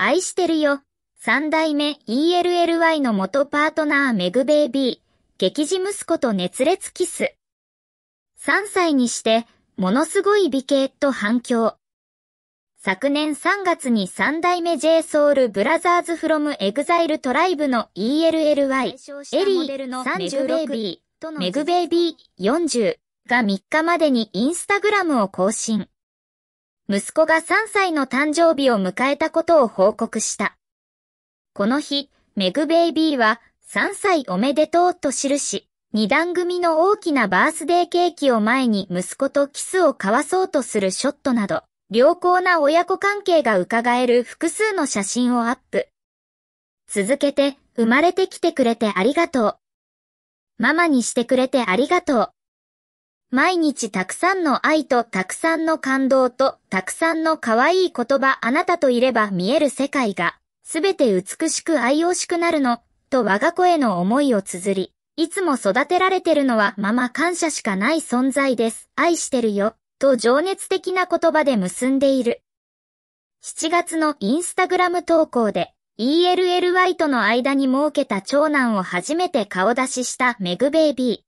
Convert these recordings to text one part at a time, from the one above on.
愛してるよ。三代目 ELLY の元パートナーメグベイビー、激似息子と熱烈キス。3歳にして、ものすごい美形と反響。昨年3月に三代目 JSOUL BROTHERS FROM EXILE TRIBE の ELLY、エリー、30ベイビー、メグベイビー、40が3日までにインスタグラムを更新。息子が3歳の誕生日を迎えたことを報告した。この日、メグベイビーは3歳おめでとうと記し、二段組の大きなバースデーケーキを前に息子とキスを交わそうとするショットなど、良好な親子関係が伺える複数の写真をアップ。続けて、生まれてきてくれてありがとう。ママにしてくれてありがとう。毎日たくさんの愛とたくさんの感動とたくさんの可愛い言葉あなたといれば見える世界がすべて美しく愛おしくなるのと我が子への思いを綴り、いつも育てられてるのはママ感謝しかない存在です。愛してるよと情熱的な言葉で結んでいる。7月のインスタグラム投稿で ELLY との間に設けた長男を初めて顔出ししたメグベイビー。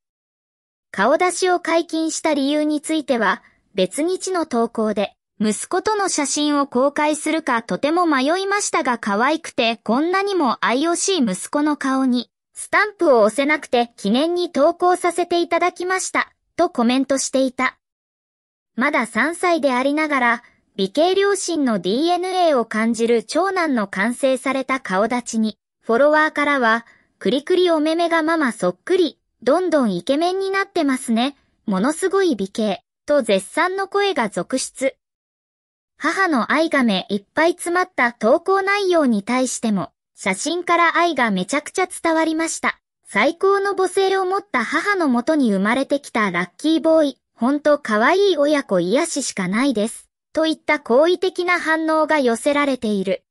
顔出しを解禁した理由については、別日の投稿で、息子との写真を公開するかとても迷いましたが可愛くてこんなにも愛おしい息子の顔に、スタンプを押せなくて記念に投稿させていただきました、とコメントしていた。まだ3歳でありながら、美形両親の DNA を感じる長男の完成された顔立ちに、フォロワーからは、くりくりおめめがママそっくりどんどんイケメンになってますね。ものすごい美形。と絶賛の声が続出。母の愛がめいっぱい詰まった投稿内容に対しても、写真から愛がめちゃくちゃ伝わりました。最高の母性を持った母のもとに生まれてきたラッキーボーイ。ほんと可愛い親子癒ししかないです。といった好意的な反応が寄せられている。